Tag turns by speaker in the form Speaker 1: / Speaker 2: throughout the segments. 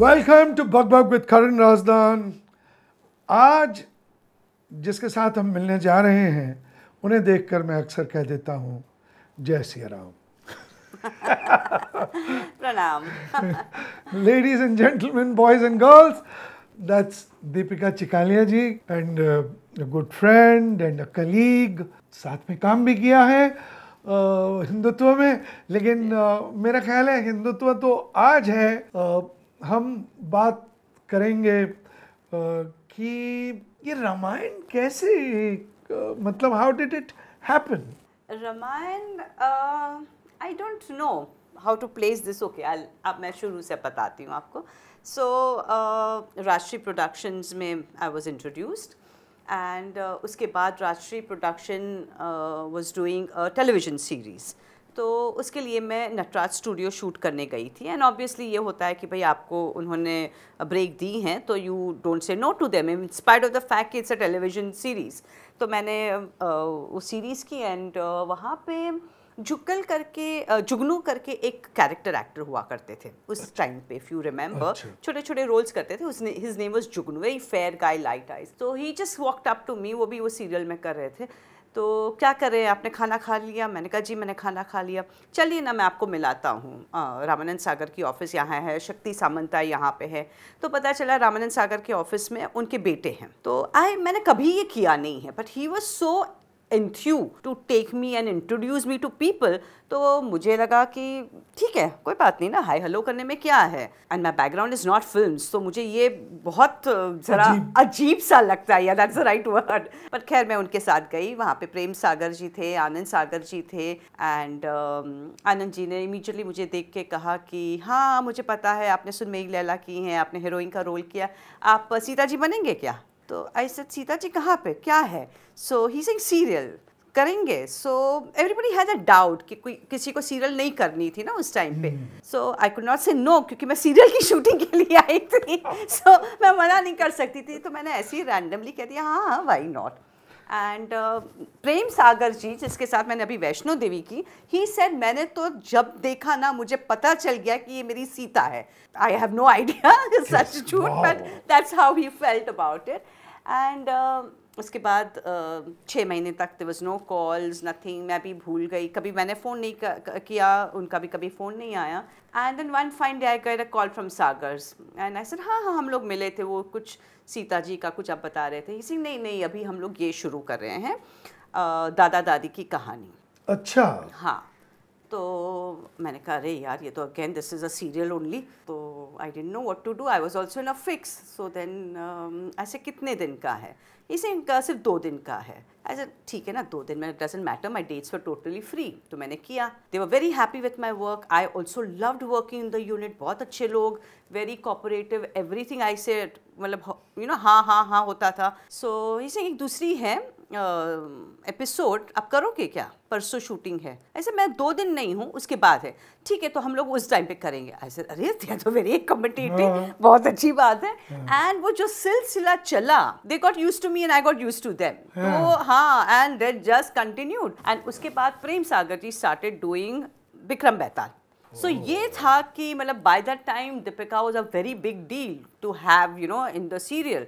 Speaker 1: Welcome to bug bug with Karan Razdan आज जिसके साथ हम मिलने जा रहे हैं उन्हें देखकर मैं अक्सर कह देता हूँ जय सिया राम
Speaker 2: प्रणाम
Speaker 1: ladies and gentleman boys and girls that's Deepika Chikhalia ji and good friend and a colleague साथ में काम भी किया है हिंदुत्व में लेकिन मेरा ख्याल है हिंदुत्व तो आज है हम बात करेंगे कि ये रामायण कैसे मतलब how did it happen
Speaker 2: Ramayan I don't know how to place this okay अब मैं शुरू से बताती हूँ आपको so so, uh, Rashtriya productions में आई वॉज इंट्रोड्यूस्ड एंड उसके बाद Rashtriya production was doing television series तो उसके लिए मैं नटराज स्टूडियो शूट करने गई थी एंड ऑब्वियसली ये होता है कि भाई आपको उन्होंने ब्रेक दी हैं तो you don't say no to them in spite of the fact कि इट्स अ टेलीविजन सीरीज़ तो मैंने उस सीरीज़ की एंड वहाँ पे जुगल करके जुगनू करके एक कैरेक्टर एक्टर हुआ करते थे उस टाइम अच्छा। पे इफ़ यू रिमेंबर छोटे छोटे रोल्स करते थे उसने his name was Jugnu very fair guy light eyes तो he just walked up to me वो भी वो सीरियल में कर रहे थे तो क्या करें आपने खाना खा लिया मैंने कहा जी मैंने खाना खा लिया चलिए ना मैं आपको मिलाता हूँ रामानंद सागर की ऑफ़िस यहाँ है शक्ति सामंता यहाँ पे है तो पता चला रामानंद सागर के ऑफ़िस में उनके बेटे हैं तो आई मैंने कभी ये किया नहीं है but he was so enthu to take me and introduce me to people तो मुझे लगा कि ठीक है कोई बात नहीं ना हाई हेलो करने में क्या है and my background is not film तो मुझे ये बहुत ज़रा अजीब सा लगता है या that's the right word but खैर मैं उनके साथ गई वहाँ पे प्रेम सागर जी थे आनंद सागर जी थे एंड आनंद जी ने इमीजिएटली मुझे देख के कहा कि हाँ मुझे पता है आपने सुनमेग लैला की हैं आपने हीरोइन का रोल किया आप सीता जी बनेंगे क्या तो आई सेड सीता जी कहाँ पे क्या है सो ही सिंग सीरियल करेंगे so everybody has a doubt कि कोई किसी को सीरियल नहीं करनी थी ना उस टाइम पे so I could not say no क्योंकि मैं सीरियल की शूटिंग के लिए आई थी सो so, मैं मना नहीं कर सकती थी तो मैंने ऐसे ही रैंडमली कह दिया हाँ हाँ why not and Prem Sagar ji जिसके साथ मैंने अभी वैष्णो देवी की ही सेड मैंने तो जब देखा ना मुझे पता चल गया कि ये मेरी सीता है आई हैव नो आइडिया सच झूठ but that's how he felt about it and uh, उसके बाद uh, छः महीने तक they was no calls nothing मैं भी भूल गई कभी मैंने फ़ोन नहीं किया उनका भी कभी फ़ोन नहीं आया and then one fine day I get call from Sagars and I said हाँ हाँ हम लोग मिले थे वो कुछ सीता जी का कुछ आप बता रहे थे इसी नहीं नहीं अभी हम लोग ये शुरू कर रहे हैं uh, दादा दादी की कहानी अच्छा हाँ तो मैंने कहा अरे यार ये तो again this is a serial only तो I don't know what to do I was also in a fix so then ऐसे कितने दिन का है इसे इनका सिर्फ दो दिन का है ऐसे ठीक है ना दो दिन में doesn't matter my dates for totally free तो मैंने किया they were very happy with my work I also loved working in the unit बहुत अच्छे लोग very cooperative everything I say मतलब यू नो हाँ हाँ हाँ होता था सो so, इसे एक दूसरी है एपिसोड आप करोगे क्या परसों शूटिंग है ऐसे मैं दो दिन नहीं हूँ उसके बाद है ठीक है तो हम लोग उस टाइम पे करेंगे ऐसे अरे थे तो वेरी कम्पिटेटिव हाँ। बहुत अच्छी बात है एंड हाँ। वो जो सिलसिला चला they got used to me and I got used to them तो हाँ एंड देट जस्ट कंटिन्यूड एंड उसके बाद Prem Sagar ji started doing Vikram Betaal so ये था कि मतलब by that time Deepika was a very big deal to have you know in the serial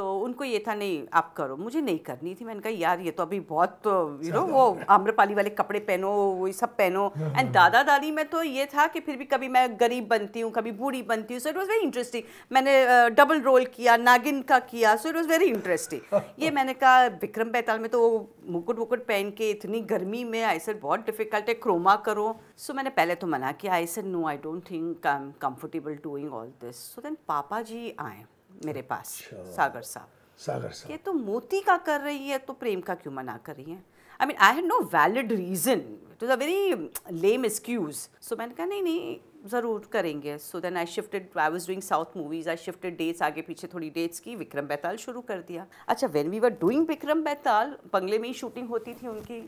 Speaker 2: तो उनको ये था नहीं आप करो मुझे नहीं करनी थी मैंने कहा यार ये तो अभी बहुत यू नो वो आम्रपाली वाले कपड़े पहनो वो सब पहनो एंड दादा दादी में तो ये था कि फिर भी कभी मैं गरीब बनती हूँ कभी बूढ़ी बनती हूँ so it was very interesting मैंने डबल रोल किया नागिन का किया so it was very interesting ये मैंने कहा विक्रम बैताल में तो वो मुकुट वुकुट पहन के इतनी गर्मी में आई सर बहुत डिफिकल्ट है क्रोमा करो सो मैंने पहले तो मना किया I said no I don't think I am comfortable doing all this so then पापा जी आए मेरे पास अच्छा। सागर साहब सागर साहब ये तो मोती का कर रही है तो प्रेम का क्यों मना कर रही है I mean I have no valid reason it is a very lame excuse so मैंने कहा नहीं नहीं ज़रूर करेंगे so then I shifted I was doing south movies I shifted dates आगे पीछे थोड़ी डेट्स की विक्रम बैताल शुरू कर दिया अच्छा when we were doing Vikram Betaal बंगले में ही शूटिंग होती थी उनकी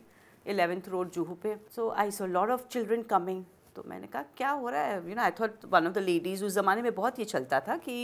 Speaker 2: इलेवेंथ रोड जूहू पे so I saw lot of children coming तो मैंने कहा क्या हो रहा है you know I thought one of the ladies उस ज़माने में बहुत ये चलता था कि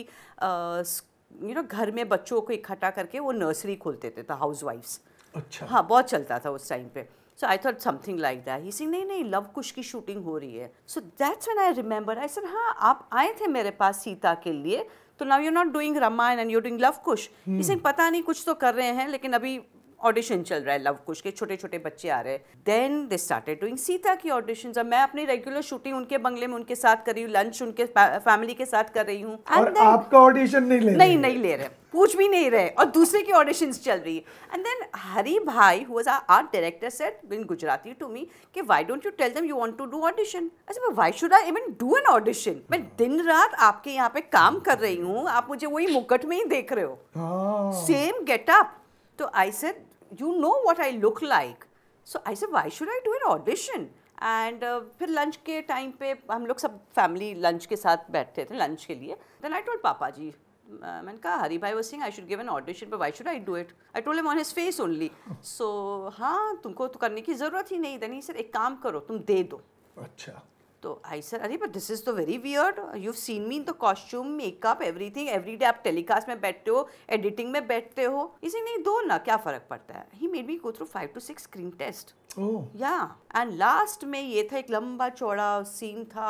Speaker 2: यू नो घर में बच्चों को इकट्ठा करके वो नर्सरी खोलते थे हाउस वाइफ्स अच्छा हाँ बहुत चलता था उस टाइम पे so I thought something like that he says नहीं नहीं लव कुश की शूटिंग हो रही है so that's when I remember I said हाँ आप आए थे मेरे पास सीता के लिए तो now you not doing Ramayan and you doing Luv Kush इसे पता नहीं कुछ तो कर रहे हैं लेकिन अभी ऑडिशन चल रहा है लव कुश के छोटे छोटे बच्चे आ रहे हैं then they started doing Sita की ऑडिशन अब मैं अपनी रेगुलर शूटिंग उनके बंगले में उनके साथ कर रही हूँ लंच उनके फैमिली के साथ कर रही हूँ आपका
Speaker 1: ऑडिशन नहीं ले नहीं
Speaker 2: नहीं ले रहे पूछ भी नहीं रहे और दूसरे की ऑडिशन चल रही है एंड देन हरी भाई who was art director said in Gujarati to me कि why don't you tell them you want to do audition अच्छा why should I even do an audition मैं दिन रात आपके यहाँ पे काम कर रही हूँ आप मुझे वही मुकट में ही देख रहे हो सेम हाँ। गेटअप तो I said you know what I look like so I say why should I do an audition and फिर लंच के टाइम पे हम लोग सब फैमिली लंच के साथ बैठते थे लंच के लिए देन आई टोल्ड पापा जी मैंने कहा हरी भाई वो says I should give an audition पर why should I do it I told em on his face only so हाँ तुमको तो करने की ज़रूरत ही नहीं देनी सर एक काम करो तुम दे दो अच्छा तो आई सर अरे बट दिस इज़ तो very weird you seen me in the costume makeup everything every day आप टेलीकास्ट में बैठते हो एडिटिंग में बैठते हो इसी नहीं दो ना क्या फ़र्क पड़ता है he made me go through five to six screen test या एंड लास्ट में ये था एक लंबा चौड़ा सीन था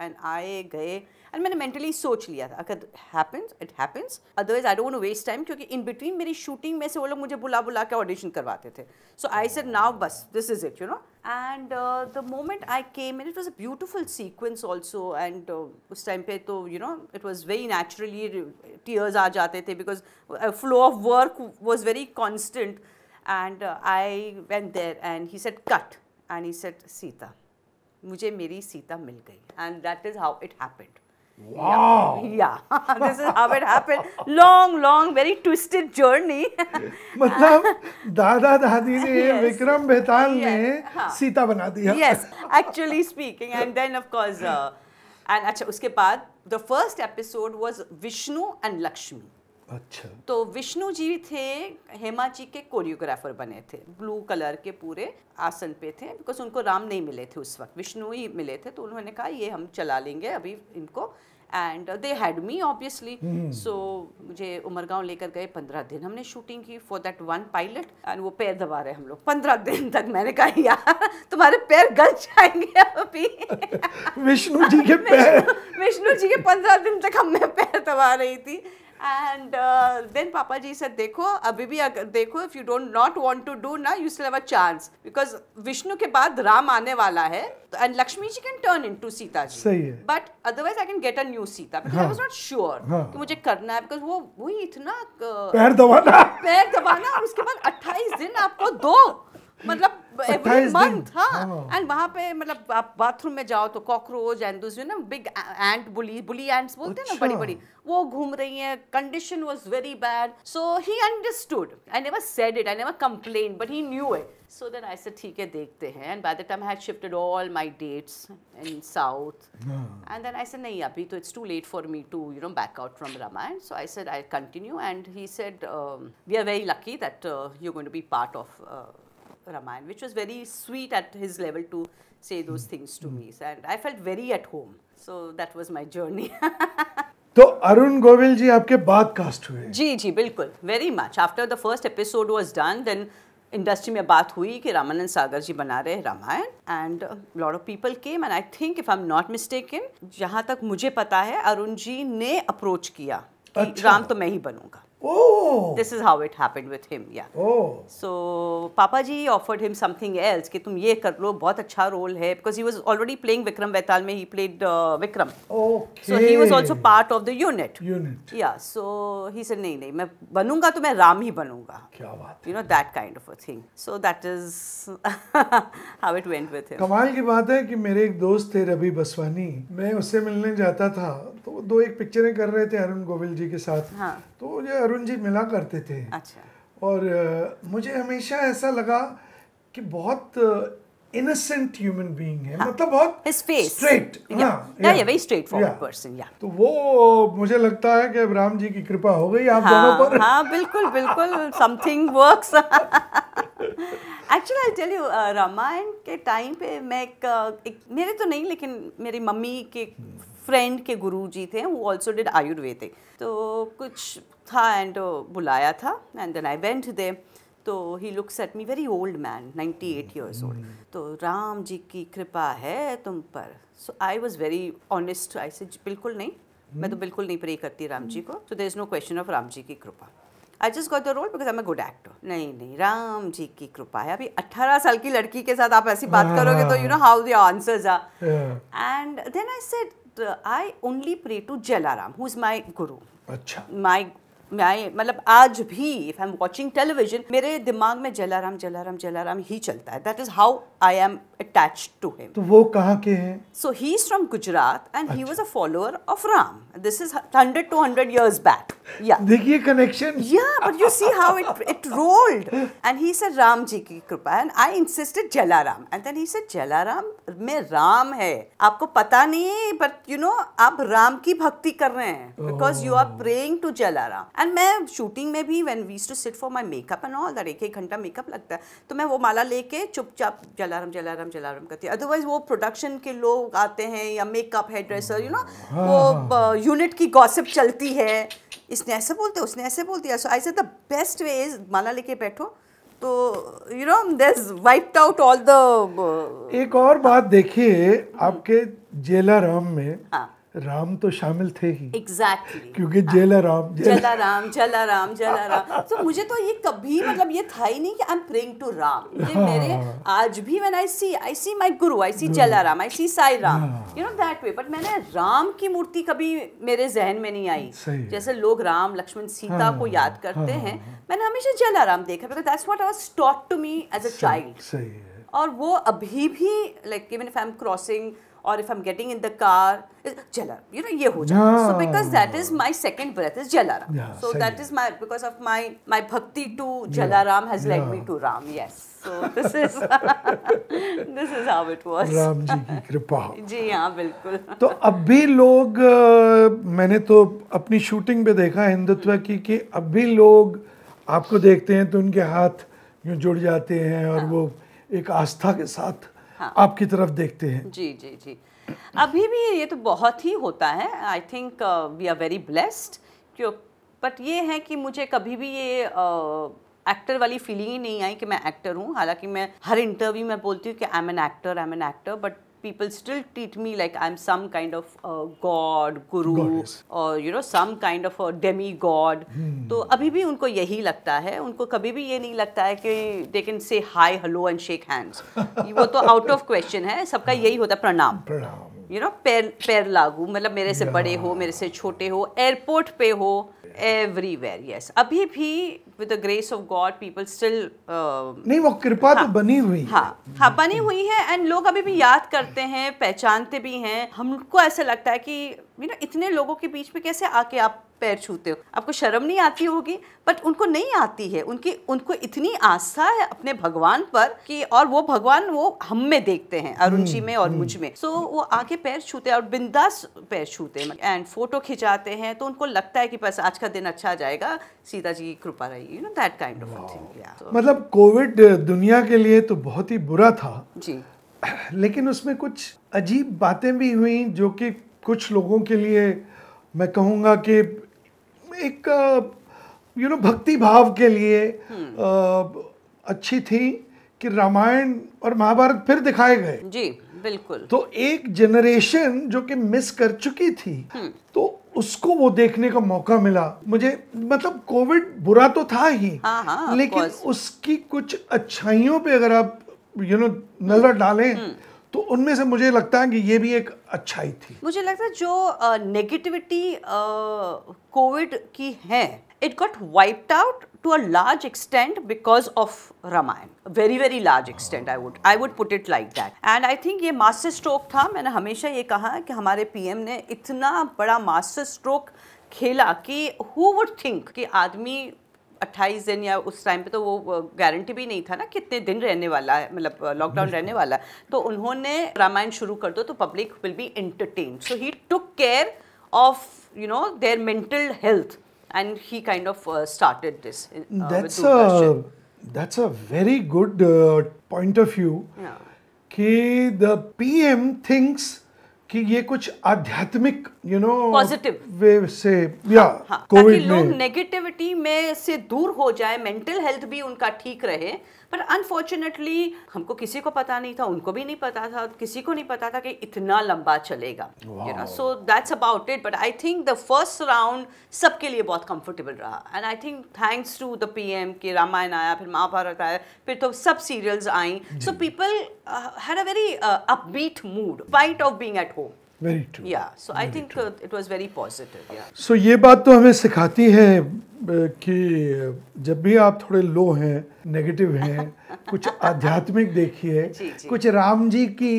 Speaker 2: एंड आए गए एंड मैंने मेंटली सोच लिया था अगर happens it happens otherwise I don't waste time क्योंकि इन बिटवीन मेरी शूटिंग में से वो लोग मुझे बुला बुला के ऑडिशन करवाते थे सो आई सेड नाउ बस this is it you know and the moment I came and it was a beautiful sequence also and उस टाइम पे तो you know it was very naturally tears आ जाते थे because flow of work was very constant and uh, I went there and he said cut and he said Sita, mujhe meri Sita mil gayi and that is how it happened. Wow! Yeah, yeah. this is how it happened. Long, long, very twisted journey.
Speaker 1: मतलब दादा दादी ने yes. Vikram बेताल ने सीता बना दिया. Yes,
Speaker 2: actually speaking, and then of course, uh, and अच्छा उसके बाद the first episode was Vishnu and Lakshmi. अच्छा तो विष्णु जी थे हेमा जी के कोरियोग्राफर बने थे ब्लू कलर के पूरे आसन पे थे बिकॉज उनको राम नहीं मिले थे उस वक्त विष्णु ही मिले थे तो उन्होंने कहा ये हम चला लेंगे अभी इनको and they had me obviously so मुझे उमरगांव लेकर गए पंद्रह दिन हमने शूटिंग की फॉर दैट वन पायलट एंड वो पैर दबा रहे हम लोग पंद्रह दिन तक मैंने कहा यार तुम्हारे पैर गल जाएंगे अभी विष्णु जी के पैर विष्णु जी के पंद्रह दिन तक हमने पैर दबा रही थी एंड देन पापा जी सर देखो अभी भी अगर देखो if you don't not want to do ना you a chance because Vishnu के बाद राम आने वाला है and Lakshmi ji can turn into Sita but otherwise I can get a new Sita because I was not sure कि मुझे करना है बिकॉज वो वही इतना uh, पैर दबाना उसके बाद 28 दिन आपको दो मतलब एवरी मंथ हाँ एंड oh. वहाँ पे मतलब आप बाथरूम में जाओ तो कॉकरोच एंड दूसरी ना बिग एंट बुली बुली एंट्स बोलते हैं ना बड़ी अच्छा। बड़ी वो घूम रही हैं condition was very bad so he understood I never said it I never complain but he knew it so then I say ठीक है देखते हैं and by the time I shifted all my dates in south and then I say नहीं अभी तो it's too late for me to you know back out from Ramayan so I said I continue and he said we are very lucky that you going to be part of Ramayan, which was very sweet at his level to say hmm. those things to hmm. me. And I felt very at home. So that was my journey.
Speaker 1: तो अरुण गोविल जी आपके बाद cast हुए
Speaker 2: जी जी बिल्कुल very much after the first episode was done then industry में बात हुई कि रामानंद सागर जी बना रहे Ramayan and lot of people came and I think if I am not mistake जहाँ तक मुझे पता है अरुण जी ने अप्रोच किया अच्छा। राम तो मैं ही बनूंगा
Speaker 1: Oh.
Speaker 2: This is how it happened with him. Yeah. Oh. So Papa ji offered him something else कि तुम ये कर लो बहुत अच्छा role है because he was already playing Vikram Vaital में he played uh, Vikram. Okay. So he was also part of the unit. Unit. Yeah. So he said नहीं नहीं मैं बनूंगा तो मैं राम ही बनूंगा. क्या बात. You know that kind of a thing. So that is how it went with him. कमाल की
Speaker 1: बात है कि मेरे एक दोस्त थे रवि बसवानी मैं उससे मिलने जाता था तो दो एक पिक्चरें कर रहे थे अरुण गोविल जी के साथ हाँ। तो ये अरुण जी मिला करते थे अच्छा और मुझे हमेशा ऐसा लगा कि बहुत इनोसेंट ह्यूमन बीइंग है हाँ, मतलब बहुत straight very straightforward person तो वो मुझे लगता है कि राम जी की कृपा हो गई आप हाँ, दोनों पर हाँ
Speaker 2: बिल्कुल बिल्कुल something works actually I tell you Ramayan के टाइम पे मैं एक, एक मेरे तो नहीं लेकिन मेरी मम्मी के फ्रेंड के गुरु जी थे वो ऑल्सो डिड आयुर्वेदिक तो कुछ था एंड बुलाया था and then I went there तो he looks at me very old man 98 eight years old तो राम जी की कृपा है तुम पर so I was very honest I say बिल्कुल नहीं hmm. मैं तो hmm. बिल्कुल नहीं प्रे करती राम जी hmm. को so there is no question of Ram ji की कृपा I just got the role because I am good actor नहीं नहीं राम जी की कृपा है अभी 18 साल की लड़की के साथ आप ऐसी बात हाँ, करोगे तो you know how the answers are and then I said I only pray to Jalaram who is my guru अच्छा माई मैं मतलब आज भी if I am watching television मेरे दिमाग में जलाराम जलाराम जलाराम ही चलता है that is how I am attach to him
Speaker 1: तो वो कहाँ के हैं
Speaker 2: so he is from Gujarat and he was a follower of Ram this is hundred two hundred years back या देखिए कनेक्शन या but you see how it it rolled and he said Ram ji की कृपा and I insisted Jalaram and then he said Jalaram में राम है आपको पता नहीं बट यू नो आप राम की भक्ति कर रहे हैं because you are praying to Jalaram and मैं शूटिंग में भी when we to sit for my makeup and all अगर एक एक घंटा मेकअप लगता है तो मैं वो माला लेके चुपचाप जलाराम जलाराम जलाराम करती हूँ अदरवाइज वो प्रोडक्शन के लोग आते हैं या मेकअप है ड्रेसर यू नो वो यूनिट हाँ। की गॉसिप चलती है इसने ऐसे बोलते उसने ऐसे बोल दिया so I say the best way is माला लेके बैठो
Speaker 1: तो you know this wiped out all the एक और बात देखिए हाँ। आपके जेलाराम में हाँ राम तो शामिल थे ही एग्जैक्टली exactly. क्योंकि जेला राम जेला
Speaker 2: राम जेला राम जेला राम तो so, मुझे तो ये कभी मतलब ये था ही नहीं कि I am praying to Ram मुझे हाँ। मेरे आज भी when I C I see my गुरु I see Jalaram I see Sai Ram you know that way but मैंने राम की मूर्ति कभी मेरे जहन में नहीं आई जैसे लोग राम लक्ष्मण सीता हाँ. को याद करते हाँ। हैं मैंने हमेशा जेला राम देखा because that's what I was taught to me as a
Speaker 1: child
Speaker 2: और वो अभी भी like even if I am crossing और if I am getting in the car जलर यू नो ये हो जाता so because that is my second breath is जलर so that is my because of my my bhakti to Jalaram has led me to Ram yes Ram
Speaker 1: ji की कृपा
Speaker 2: जी हाँ बिल्कुल
Speaker 1: तो अब भी लोग मैंने तो अपनी शूटिंग में देखा हिंदुत्व की कि अब भी लोग आपको देखते हैं तो उनके हाथ यूँ जुड़ जाते हैं और हाँ। वो एक आस्था के साथ हाँ। आपकी तरफ देखते हैं
Speaker 2: जी जी जी अभी भी ये तो बहुत ही होता है I think we are very blessed क्यों बट ये है कि मुझे कभी भी ये uh, एक्टर वाली फीलिंग ही नहीं आई कि मैं एक्टर हूँ हालांकि मैं हर इंटरव्यू में बोलती हूँ कि I am an actor I am an actor but people still treat me like I'm some kind of a god, guru Goddess. or you know some kind of a demigod. Hmm. तो अभी भी उनको यही लगता है उनको कभी भी ये नहीं लगता है कि they can say hi, hello and shake hands. वो तो out of question है सबका यही होता है प्रणाम प्रणाम यू नो पैर पैर लागू मतलब मेरे से बड़े हो मेरे से छोटे हो एयरपोर्ट पे हो एवरीवेयर यस अभी भी with the grace of God people still नहीं
Speaker 1: वो कृपा तो हाँ, तो बनी हुई हाँ
Speaker 2: हाँ बनी हुई है एंड लोग अभी भी याद करते हैं पहचानते भी हैं हमको ऐसा लगता है कि यू नो इतने लोगों के बीच में कैसे आके आप पैर छूते हो आपको शर्म नहीं आती होगी बट उनको नहीं आती है उनकी उनको इतनी आस्था है अपने भगवान पर कि और वो भगवान वो हम में देखते हैं अरुण जी हम्म, में और मुझ हम्म। में सो so, वो आके पैर छूते और बिंदास पैर छूते हैं एंड फोटो खिंचाते हैं तो उनको लगता है कि बस आज का दिन अच्छा जाएगा सीता जी की कृपा रही you know that kind of thing मतलब
Speaker 1: कोविड दुनिया के लिए तो बहुत ही बुरा था जी लेकिन उसमें कुछ अजीब बातें भी हुई जो कि कुछ लोगों के लिए मैं कहूँगा कि एक यू नो भक्ति भाव के लिए हम्म। अच्छी थी कि रामायण और महाभारत फिर दिखाए गए जी बिल्कुल तो एक जनरेशन जो कि मिस कर चुकी थी हम्म। तो उसको वो देखने का मौका मिला मुझे मतलब कोविड बुरा तो था ही हाँ, हाँ, लेकिन उसकी कुछ अच्छाइयों पे अगर आप यू नो नजर डालें हम्म। तो उनमें से मुझे लगता है कि ये भी एक अच्छाई थी
Speaker 2: मुझे लगता है जो नेगेटिविटी कोविड की है it got wiped out to a large extent because of Ramayan very very large extend I would I would put it like that and I think ये मास्टर स्ट्रोक था मैंने हमेशा ये कहा कि हमारे पीएम ने इतना बड़ा मास्टर स्ट्रोक खेला कि हु वुड थिंक कि आदमी अट्ठाईस दिन या उस टाइम पे तो वो गारंटी भी नहीं था ना कितने दिन रहने वाला है मतलब लॉकडाउन रहने वाला है तो उन्होंने रामायण शुरू कर दो तो public will be entertain so he took care of you know their mental health and he kind of started this
Speaker 1: that's a very good point of view कि द पीएम थिंक्स कि ये कुछ आध्यात्मिक यू नो पॉजिटिव वे से या Covid हाँ, हाँ, में लोग
Speaker 2: नेगेटिविटी में से दूर हो जाए मेंटल हेल्थ भी उनका ठीक रहे पर अनफॉर्चुनेटली हमको किसी को पता नहीं था उनको भी नहीं पता था किसी को नहीं पता था कि इतना लंबा चलेगा so that's about it but I think the first round सबके लिए बहुत कंफर्टेबल रहा and I think thanks to the P M कि रामायण आया फिर महाभारत आया फिर तो सब सीरियल्स आई so people had a very upbeat mood fight of being at home very true yeah so I think it was very positive yeah
Speaker 1: so ये बात तो हमें सिखाती है कि जब भी आप थोड़े लो हैं नेगेटिव हैं कुछ आध्यात्मिक देखिए कुछ राम जी की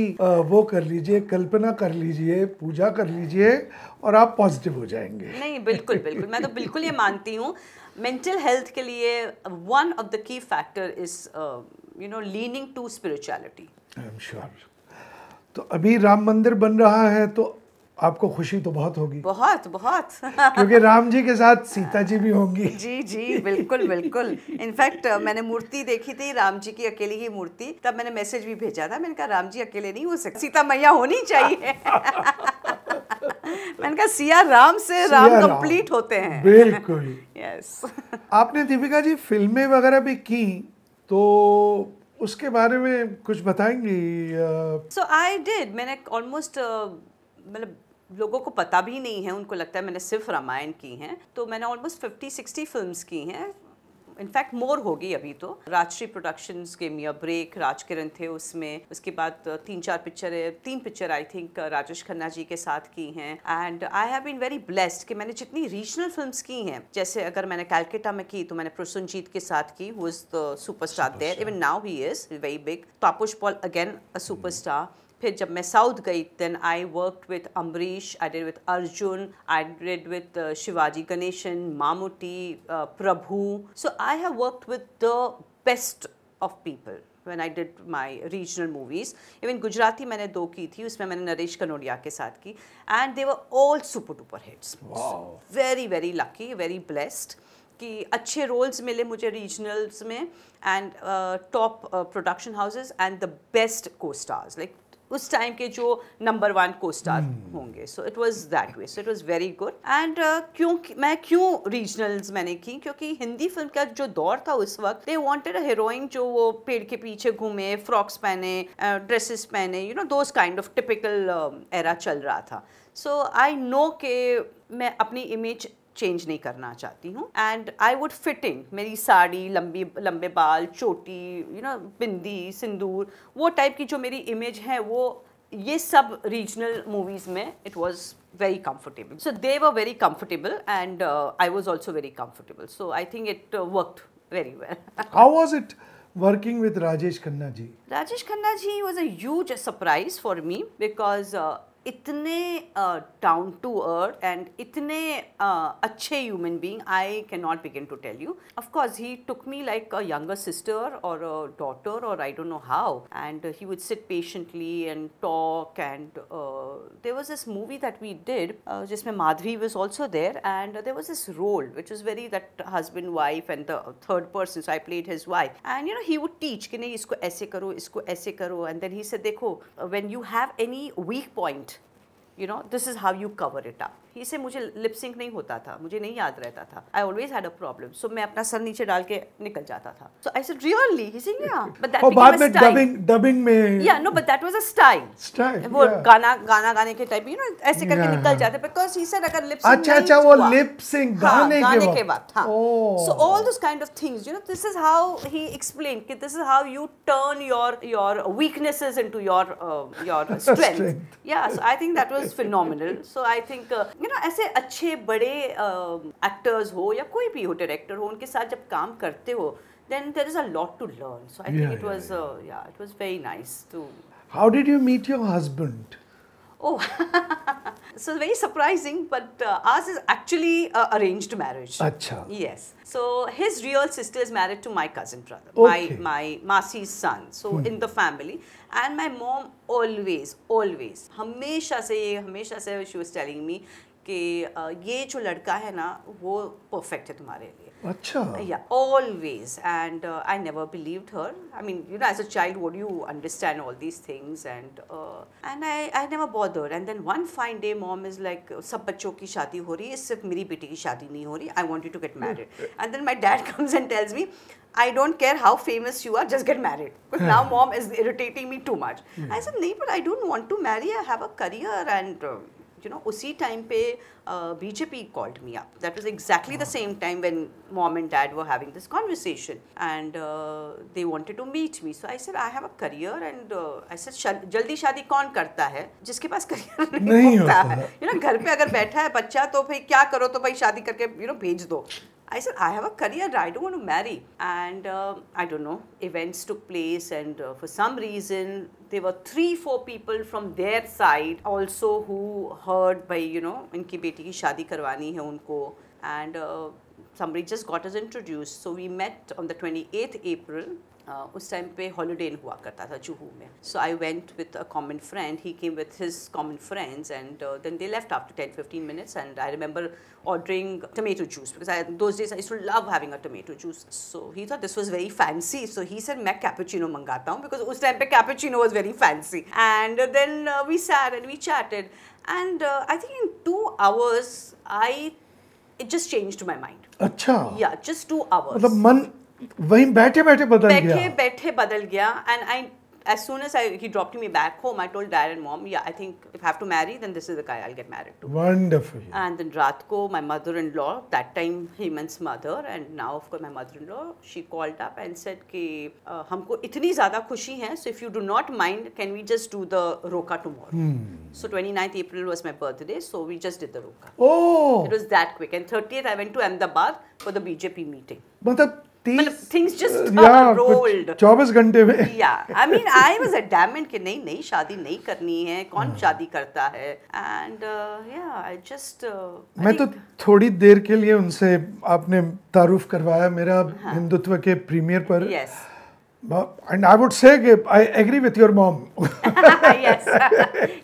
Speaker 1: वो कर लीजिए कल्पना कर लीजिए पूजा कर लीजिए और आप पॉजिटिव हो जाएंगे
Speaker 2: नहीं बिल्कुल बिल्कुल मैं तो बिल्कुल ये मानती हूँ मेंटल हेल्थ के लिए one of the key factor is you know leaning to spirituality
Speaker 1: I am sure तो अभी राम मंदिर बन रहा है तो आपको खुशी तो बहुत होगी
Speaker 2: बहुत बहुत क्योंकि
Speaker 1: राम जी के साथ सीता जी भी होंगी
Speaker 2: जी जी बिल्कुल बिल्कुल इनफैक्ट मैंने मूर्ति देखी थी राम जी की अकेली ही मूर्ति तब मैंने मैसेज भी भेजा था मैंने कहा राम जी अकेले नहीं हो सकते सीता मैया होनी चाहिए मैंने कहा सिया राम से सिया राम कंप्लीट होते हैं बिल्कुल यस
Speaker 1: आपने दीपिका जी फिल्में वगैरह भी की तो उसके बारे में कुछ बताएंगी
Speaker 2: सो आई डिड मैंने ऑलमोस्ट मतलब लोगों को पता भी नहीं है उनको लगता है मैंने सिर्फ रामायण की हैं तो मैंने ऑलमोस्ट 50 60 फिल्म्स की हैं इनफैक्ट मोर होगी अभी तो राजश्री प्रोडक्शंस के मिया ब्रेक राजकिरण थे उसमें उसके बाद uh, तीन चार पिक्चर uh, तीन picture I think Rajesh Khanna ji के साथ की हैं and I have been very blessed कि मैंने जितनी रीजनल फिल्म की हैं जैसे अगर मैंने कैलकाटा में की तो मैंने प्रसुनजीत के साथ की who is the superstar there even now he is very big Tapas Paul again a star फिर जब मैं साउथ गई then I work with Ambareesh I did with Arjun I did with Shivaji Ganesan Mammootty Prabhu so I have work with the best of people when I did my regional movies even Gujarati मैंने दो की थी उसमें मैंने नरेश कनोडिया के साथ की and they were all super super hits very very Very very blessed कि अच्छे रोल्स मिले मुझे रीजनल्स में and top production houses and the best co-stars like उस टाइम के जो number one co-star hmm. होंगे so it was that way so it was very good and क्यों मैं क्यों रीजनल्स मैंने की क्योंकि हिंदी फिल्म का जो दौर था उस वक्त दे वॉन्टेड अ हीरोइन जो वो पेड़ के पीछे घूमे फ्रॉक्स पहने ड्रेसेस uh, पहने you know those kind of typical era चल रहा था सो आई नो के मैं अपनी इमेज चेंज नहीं करना चाहती हूँ and I would fit in मेरी साड़ी लंबी लंबे बाल चोटी यू नो बिंदी सिंदूर वो टाइप की जो मेरी इमेज है वो ये सब रीजनल मूवीज में it was very comfortable so they were very comfortable and I was also very comfortable so I think it work very well
Speaker 1: how was it working with Rajesh Khanna ji
Speaker 2: Rajesh Khanna ji was a surprise for me because इतने down to earth and इतने uh, अच्छे human being I can not begin to tell you of course he took me like a younger sister और a daughter और I don't know how and he would sit patiently and talk and there was this movie that we did जिसमें Madhavi was also there and there was this role which is very that husband wife and the third person so I played his wife and you know he would teach कि नहीं इसको ऐसे करो इसको ऐसे करो and then he say देखो when you have any weak point you know, this is how you cover it up. इसे मुझे लिप सिंक नहीं होता था मुझे नहीं याद रहता था I always had a problem so मैं अपना सर नीचे डाल के निकल जाता था सो आई सेड रियली ही सिंग या बट दैट बाद में डबिंग
Speaker 1: डबिंग में you
Speaker 2: know but that was a style style वो गाना गाना गाने के टाइप यू नो ऐसे
Speaker 1: करके निकल जाते
Speaker 2: बिकॉज़ ही सेड अगर लिप सिंक अच्छा अच्छा वो लिप
Speaker 1: सिंक गाने गाने के बाद हां so
Speaker 2: all this kind of things you know this is how he explain कि this is how you turn your your weaknesses into your your strength yeah so I think that was phenomenal so I think you know ऐसे अच्छे बड़े actors uh, हो या कोई भी हो director हो उनके साथ जब काम करते हो then there is a lot to learn so I think it was it was very nice to
Speaker 1: how did you meet your husband
Speaker 2: Oh, so very surprising, but uh, ours is actually uh, arranged marriage. Acha. Yes. So his real sister is married to my cousin brother, okay. my my Masi's son. So hmm. in the family, and my mom always, always, हमेशा से ये हमेशा से she was telling me कि ये जो लड़का है ना वो परफेक्ट है तुम्हारे लिए
Speaker 1: अच्छा या
Speaker 2: always and I never believed her I mean you know as a child would you understand all these things and and I I never bother and then one fine day mom is like सब बच्चों की शादी हो रही है सिर्फ मेरी बेटी की शादी नहीं हो रही I want you to get married and then my dad comes and tells me I don't care how famous you are, just get married. Because now hmm. mom is irritating me too much. Mm. I said, no, but I don't want to marry. I have a career and uh, you know उसी time पे BJP called me up that was exactly the same time when mom and dad were having this conversation and they wanted to meet me so I said I have a career and I said जल्दी शादी कौन करता है जिसके पास career नहीं, होता, होता है यू नो घर पे अगर बैठा है बच्चा तो भाई क्या करो तो भाई शादी करके यू नो भेज दो I said, I have a career, I don't want to marry. And uh, I don't know, events took place, and uh, for some reason, there were three, four people from their side also who heard by, you know, inki beti ki shadi karwani hai unko. And uh, somebody just got us introduced. So we met on the 28th April उस time पे Holiday Inn हुआ करता था जुहू में so I went with a common friend he came with his common friends and then they left after ten fifteen minutes and I remember ordering tomato juice because those days I used to love having a tomato juice. So he thought this was very fancy. So he said, मैं cappuccino mangata हूँ because उस time पे cappuccino was very fancy. And then uh, we sat and we chatted. And uh, I think in two hours, I it just changed my mind. अच्छा. Yeah, just two hours.
Speaker 1: वहीं बैठे बैठे बदल बैठे, गया बैठे
Speaker 2: बैठे बदल गया and I as soon as I, he dropped me back home, I told dad and mom, yeah, I think if I have to marry, then this is the guy I'll get married
Speaker 1: to. Wonderful.
Speaker 2: And then Ratko, my mother-in-law, that time Hemant's mother, and now of course my mother-in-law, she called up and said कि uh, हमको इतनी ज़्यादा खुशी है, so if you do not mind, can we just do the roka tomorrow? Hmm. So 29th April was my birthday, so we just did the roka.
Speaker 1: Oh. It
Speaker 2: was that quick. And 30th I went to Ahmedabad for the BJP
Speaker 1: meeting. मतलब मतलब uh, चौबीस घंटे में I mean I
Speaker 2: was adamant कि नहीं नहीं शादी नहीं करनी है कौन हाँ। शादी करता है एंड आई जस्ट
Speaker 1: मैं तो थोड़ी देर के लिए उनसे आपने तारुफ करवाया मेरा हाँ। हिंदुत्व के प्रीमियर पर yes. And I would say I agree with your mom. yes,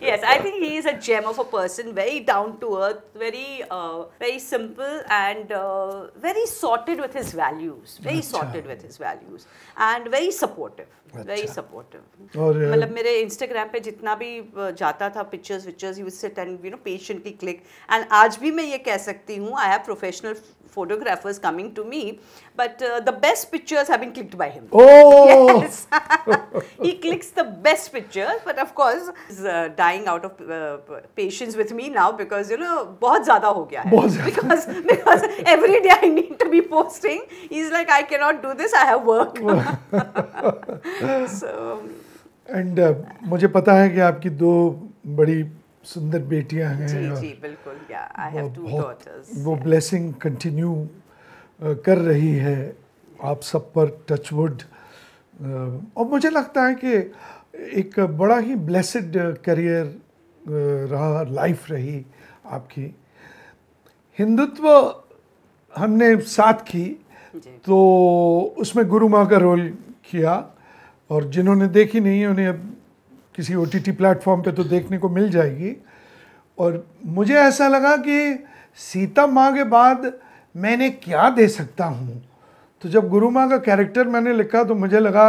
Speaker 2: yes. I think he is a gem of a person, very down to earth, very, uh, very simple, and uh, very sorted with his values. Very sorted with his values, and very supportive. Very supportive.
Speaker 1: mean, on my
Speaker 2: Instagram पे जितना भी uh, जाता था pictures, pictures, he would sit and you know patiently click. And today, I can say सकती I have professional photographers coming to me, but uh, the best pictures have been clicked by him. Oh. yes. he clicks the best picture, but of course, he's uh, dying out of uh, patience with me now because you know, बहुत ज़्यादा हो गया है. बहुत ज़्यादा. Because because every day I need to be posting. He's like, I cannot do this. I have work. so.
Speaker 1: And uh, मुझे पता है कि आपकी दो बड़ी सुंदर बेटियां हैं जी जी
Speaker 2: बिल्कुल या आई हैव टू डॉटर्स वो
Speaker 1: ब्लेसिंग कंटिन्यू uh, कर रही है आप सब पर टचवुड yeah. और मुझे लगता है कि एक बड़ा ही ब्लेसड करियर रहा लाइफ रही आपकी हिंदुत्व हमने साथ की तो उसमें गुरु माँ का रोल किया और जिन्होंने देखी नहीं है उन्हें अब किसी ओ टी प्लेटफॉर्म पे तो देखने को मिल जाएगी और मुझे ऐसा लगा कि सीता माँ के बाद मैंने क्या दे सकता हूँ तो जब गुरु माँ का कैरेक्टर मैंने लिखा तो मुझे लगा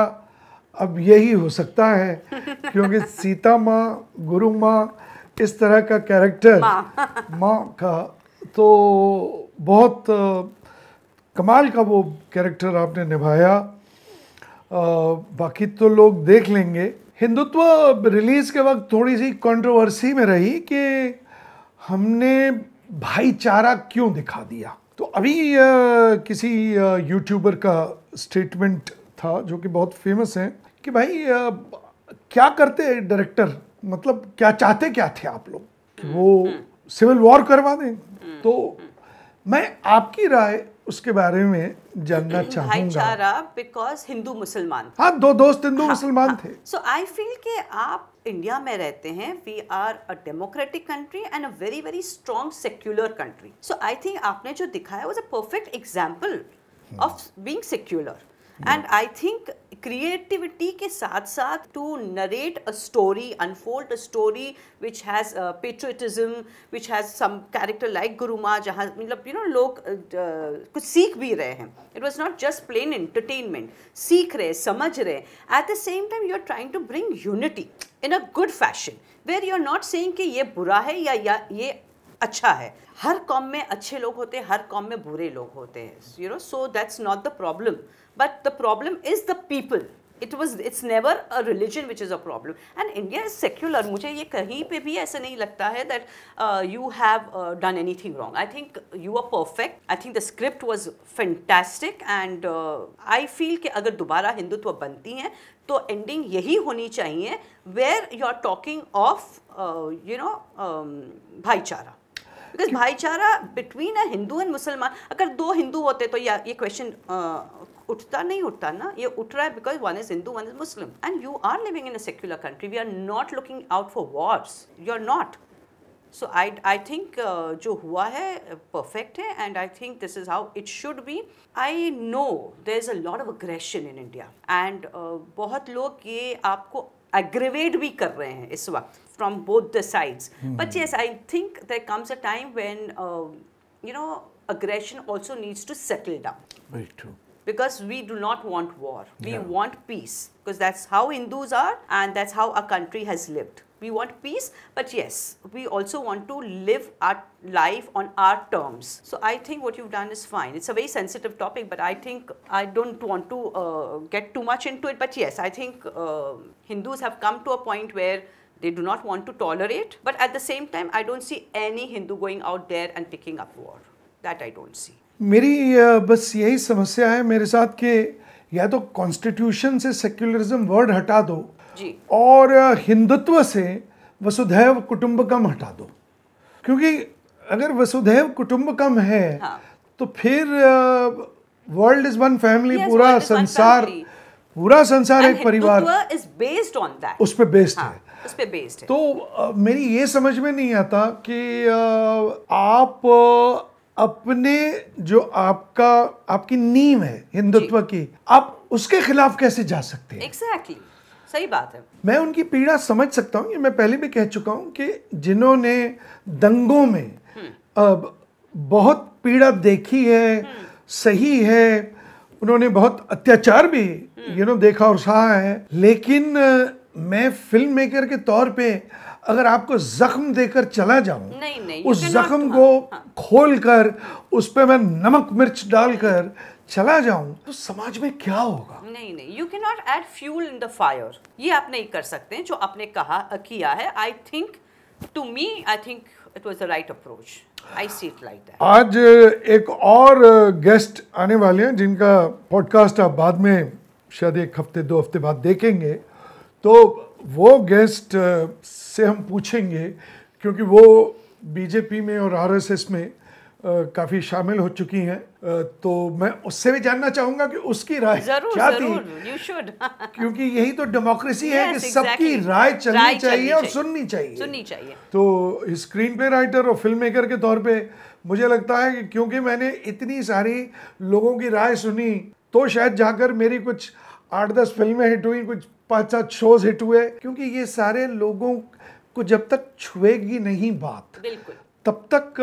Speaker 1: अब यही हो सकता है क्योंकि सीता माँ गुरु माँ इस तरह का कैरेक्टर माँ का तो बहुत कमाल का वो कैरेक्टर आपने निभाया आ, बाकी तो लोग देख लेंगे हिंदुत्व रिलीज़ के वक्त थोड़ी सी कंट्रोवर्सी में रही कि हमने भाईचारा क्यों दिखा दिया तो अभी आ, किसी यूट्यूबर का स्टेटमेंट था जो कि बहुत फेमस है कि भाई आ, क्या करते डायरेक्टर मतलब क्या चाहते क्या थे आप लोग हम्म, वो सिविल हम्म। वॉर करवा दें हम्म, तो मैं आपकी राय उसके बारे में जानना चाहूंगा
Speaker 2: बिकॉज हिंदू मुसलमान
Speaker 1: हाँ दो दोस्त हिंदू हाँ, मुसलमान हाँ, थे
Speaker 2: सो आई फील के आप इंडिया में रहते हैं we are a democratic country and a very very strong secular country so I think आपने जो दिखाया was a perfect example of being secular and I think creativity के साथ साथ to narrate a story unfold a story which has patriotism which has some character like Guruma जहाँ मतलब you know लोग uh, कुछ सीख भी रहे हैं it was not just plain entertainment सीख रहे समझ रहे at the same time you are trying to bring unity in a good fashion where you are not saying कि ये बुरा है या, या ये अच्छा है हर कॉम में अच्छे लोग होते हैं हर कॉम में बुरे लोग होते हैं you know so that's not the problem but the problem is the people it was it's never a religion which is a problem and India is secular मुझे ये कहीं पे भी ऐसा नहीं लगता है that you have done anything wrong I think you are perfect I think the script was fantastic and I feel कि अगर दोबारा हिंदुत्व बनती हैं तो एंडिंग यही होनी चाहिए where you are talking of you know भाईचारा बिकॉज भाईचारा between a Hindu and Musalman अगर दो हिंदू होते तो या ये क्वेश्चन उठता नहीं उठता ना ये उठ रहा है because one is Hindu one is Muslim and you are living in a secular country we are not looking out for wars you are not so I I think जो हुआ है परफेक्ट है and I think this is how it should be I know there is a lot of aggression in India and बहुत लोग ये आपको aggravate भी कर रहे हैं इस वक्त from both the sides but yes I think there comes a time when you know aggression also needs to settle down. Very true. because we do not want war. We yeah. want peace because that's how Hindus are and that's how our country has lived. We want peace, but yes, we also want to live our life on our terms. So I think what you've done is fine. It's a very sensitive topic, but I think I don't want to uh, get too much into it. But yes, I think uh, Hindus have come to a point where they do not want to tolerate. But at the same time, I don't see any Hindu going out there and picking up war. That I don't see
Speaker 1: मेरी बस यही समस्या है मेरे साथ कि या तो कॉन्स्टिट्यूशन से सेक्युलरिज्म वर्ड हटा दो जी और हिंदुत्व से वसुधैव कुटुंबकम हटा दो क्योंकि अगर वसुधैव कुटुंबकम है हाँ. तो फिर वर्ल्ड इज वन फैमिली पूरा संसार पूरा संसार एक परिवार
Speaker 2: इज बेस्ड ऑन दैट उस पे बेस्ड हाँ, है उस पे बेस्ड है तो
Speaker 1: uh, मेरी ये समझ में नहीं आता कि uh, आप uh, अपने जो आपका आपकी नीम है हिंदुत्व की आप उसके खिलाफ कैसे जा सकते
Speaker 2: हैं exactly. सही बात
Speaker 1: है मैं उनकी पीड़ा समझ सकता हूँ मैं पहले भी कह चुका हूँ कि जिन्होंने दंगों में हम्म। अब बहुत पीड़ा देखी है हम्म। सही है उन्होंने बहुत अत्याचार भी यू हम्म। नो देखा और सहा है लेकिन मैं फिल्म मेकर के तौर पे अगर आपको जख्म देकर चला जाऊं नहीं
Speaker 2: नहीं उस जख्म
Speaker 1: हाँ, को हाँ। खोल कर उस पर मैं नमक मिर्च डालकर चला जाऊं तो समाज में क्या होगा
Speaker 2: नहीं नहीं you can not add fuel in the fire ये आप नहीं कर सकते जो आपने कहा किया है I think to me I think it was the right approach I see it like that
Speaker 1: आज एक और गेस्ट आने वाले हैं जिनका पॉडकास्ट आप बाद में शायद एक हफ्ते दो हफ्ते बाद देखेंगे तो वो गेस्ट से हम पूछेंगे क्योंकि वो बीजेपी में और आरएसएस में काफ़ी शामिल हो चुकी हैं तो मैं उससे भी जानना चाहूँगा कि उसकी राय जरूर, क्या जरूर, थी क्योंकि यही तो डेमोक्रेसी yes, है कि सबकी राय चलनी चाहिए, चाहिए और सुननी चाहिए सुननी चाहिए तो स्क्रीन पे राइटर और फिल्म मेकर के तौर पे मुझे लगता है कि क्योंकि मैंने इतनी सारी लोगों की राय सुनी तो शायद जाकर मेरी कुछ आठ दस फिल्में हिट हुई कुछ पांच सात शोज हिट हुए क्योंकि ये सारे लोगों को जब तक छुएगी नहीं बात बिल्कुल तब तक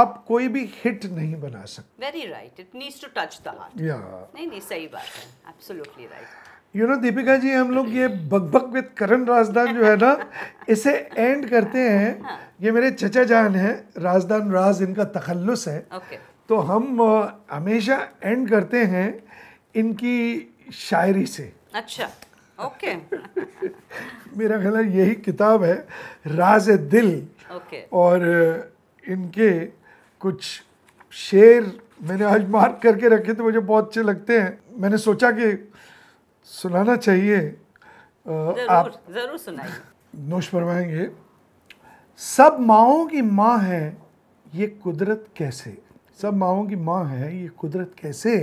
Speaker 1: आप कोई भी हिट नहीं बना सकते
Speaker 2: very right it needs to touch the heart या नहीं नहीं सही बात है absolutely right
Speaker 1: you know Deepika ji हम लोग ये बकबक विद करण राजदान जो है ना इसे एंड करते हैं हाँ। ये मेरे चचा जान हैं राजदान राज इनका तखल्लुस है okay. तो हम हमेशा एंड करते हैं इनकी शायरी से अच्छा ओके मेरा ख्याल है यही किताब है राज दिल ओके और इनके कुछ शेर मैंने आज मार्क करके रखे थे मुझे बहुत अच्छे लगते हैं मैंने सोचा कि सुनाना चाहिए आप
Speaker 2: जरूर सुनाइए
Speaker 1: नोश फरमाएंगे सब माओ की माँ है ये कुदरत कैसे सब माओ की माँ है ये कुदरत कैसे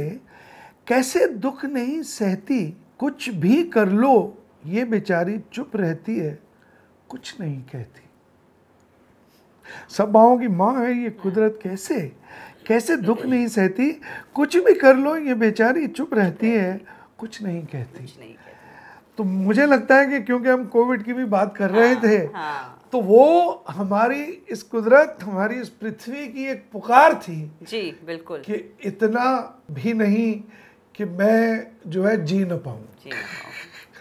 Speaker 1: कैसे दुख नहीं सहती कुछ भी कर लो ये बेचारी चुप रहती है कुछ नहीं कहती सब माओं की माँ है ये कुदरत कैसे कैसे दुख नहीं सहती कुछ भी कर लो ये बेचारी चुप रहती है कुछ नहीं कहती तो मुझे लगता है कि क्योंकि हम कोविड की भी बात कर रहे हाँ, थे हाँ। तो वो हमारी इस कुदरत हमारी इस पृथ्वी की एक पुकार थी जी बिल्कुल कि इतना भी नहीं कि मैं जो है जी ना पाऊँ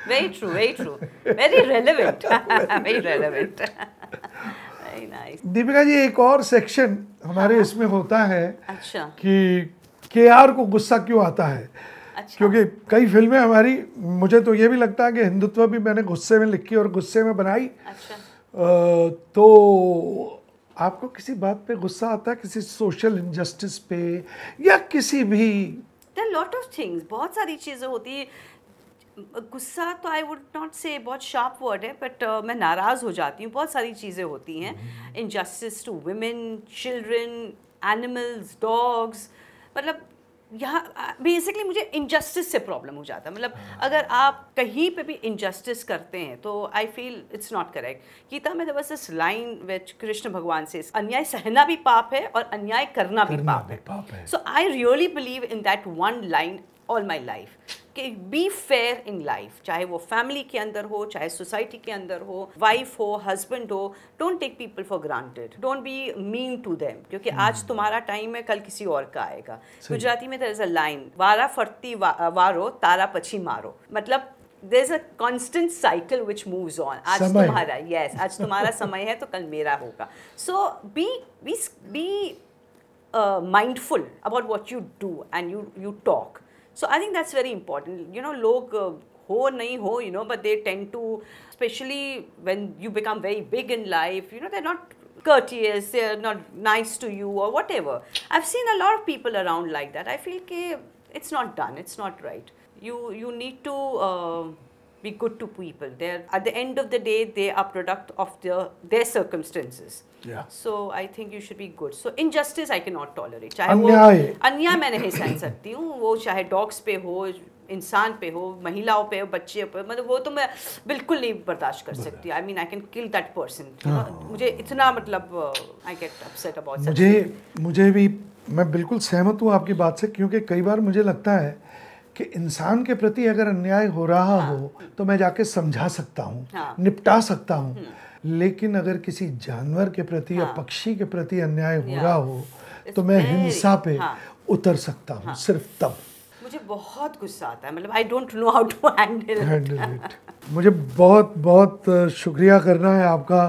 Speaker 2: very true very true very relevant very relevant
Speaker 1: Deepika ji एक और सेक्शन हमारे हाँ। इसमें होता है अच्छा कि के आर को गुस्सा क्यों आता है अच्छा। क्योंकि कई फिल्में हमारी मुझे तो ये भी लगता है कि हिंदुत्व भी मैंने गुस्से में लिखी और गुस्से में बनाई अच्छा। आ, तो आपको किसी बात पे गुस्सा आता है किसी सोशल इनजस्टिस पे या किसी भी
Speaker 2: देर लॉट ऑफ थिंग्स बहुत सारी चीज़ें होती है गुस्सा तो आई वुड नॉट से बहुत शार्प वर्ड है बट uh, मैं नाराज़ हो जाती हूँ बहुत सारी चीज़ें होती हैं injustice to women children animals dogs मतलब यहाँ बेसिकली मुझे इनजस्टिस से प्रॉब्लम हो जाता है मतलब हाँ। अगर आप कहीं पे भी इनजस्टिस करते हैं तो I feel it's not correct Gita में बस इस लाइन विच कृष्ण भगवान से अन्याय सहना भी पाप है और अन्याय करना, करना भी पाप है so I really believe in that one line all my life कि बी फेयर इन लाइफ चाहे वो फैमिली के अंदर हो चाहे सोसाइटी के अंदर हो वाइफ हो हस्बैंड हो don't take people for granted don't be mean to them क्योंकि hmm. आज तुम्हारा टाइम है कल किसी और का आएगा गुजराती में दर इज़ अ लाइन वारा फरती वा, वारो तारा पछी मारो मतलब there is a constant cycle which move on आज तुम्हारा तुम्हारा yes आज तुम्हारा समय है तो कल मेरा होगा so be be mindful about what you do and you you you So I think that's very important. You know, log uh, ho nahi ho, you know, but they tend to, especially when you become very big in life, you know, they're not courteous, they're not nice to you or whatever. I've seen a lot of people around like that. I feel ke it's not done, it's not right. You, you need to... Uh, be good to people. They're at the end of the day, they are product of their their circumstances. Yeah. So I think you should be good. So injustice I cannot tolerate. चाहे अन्याय अन्याय मैं नहीं सहन सकती हूँ वो चाहे डॉग्स पे हो इंसान पे हो महिलाओं पे हो बच्चे पे मतलब वो तो मैं बिल्कुल नहीं बर्दाश्त कर सकती I mean I can kill that person मुझे इतना मतलब आई गेट अपसेट अबाउट मुझे
Speaker 1: मुझे भी मैं बिल्कुल सहमत हूँ आपकी बात से क्योंकि कई बार मुझे लगता है कि इंसान के प्रति अगर अन्याय हो रहा हाँ। हो तो मैं जाके समझा सकता हूँ हाँ। निपटा सकता हूँ हम्म। लेकिन अगर किसी जानवर के प्रति हाँ। या पक्षी के प्रति अन्याय हो रहा हो तो मैं हिंसा पे हाँ। उतर सकता हूँ हाँ। सिर्फ तब
Speaker 2: मुझे बहुत गुस्सा आता है मतलब I don't know how to handle handle it
Speaker 1: मुझे बहुत बहुत शुक्रिया करना है आपका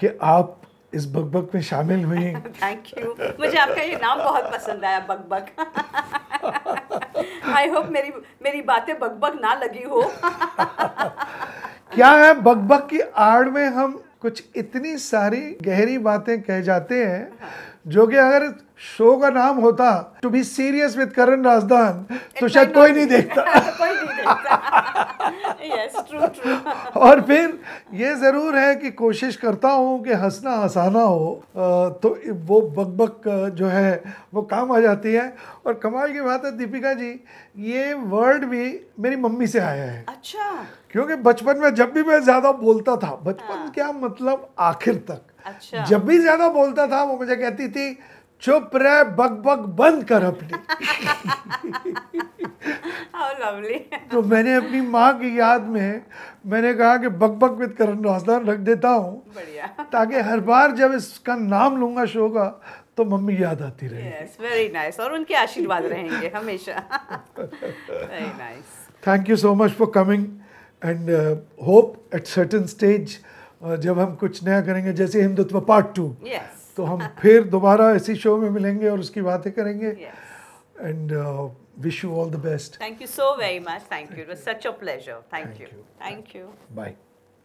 Speaker 1: कि आप इस बकबक में शामिल हुई थैंक यू मुझे आपका ये
Speaker 2: नाम बहुत पसंद आया बकबक आई होप मेरी मेरी बातें बकबक ना लगी हो
Speaker 1: क्या है बकबक की आड़ में हम कुछ इतनी सारी गहरी बातें कह जाते हैं जो कि अगर शो का नाम होता to be serious with Karan Rajdan तो शायद कोई नहीं देखता yes, true, true. और फिर ये ज़रूर है कि कोशिश करता हूँ कि हंसना हंसाना हो तो वो बक बक जो है वो काम आ जाती है और कमाल की बात है दीपिका जी ये वर्ड भी मेरी मम्मी से आया है अच्छा क्योंकि बचपन में जब भी मैं ज़्यादा बोलता था बचपन हाँ। क्या मतलब आखिर तक अच्छा जब भी ज्यादा बोलता था वो मुझे कहती थी चुप रह बक बक बंद कर अपनी How lovely. तो मैंने अपनी माँ की याद में मैंने कहा कि बक बक विद करण रौसदान रख देता हूँ ताकि हर बार जब इसका नाम लूंगा शो का तो मम्मी याद आती रहे
Speaker 2: वेरी nice. और उनके आशीर्वाद रहेंगे हमेशा
Speaker 1: thank you so much for coming and hope at certain stage जब हम कुछ नया करेंगे जैसे हिंदुत्व पार्ट टू तो हम फिर दोबारा इसी शो में मिलेंगे और उसकी बातें करेंगे and wish you all the best
Speaker 2: thank you so very much thank you such a pleasure thank you thank you
Speaker 1: bye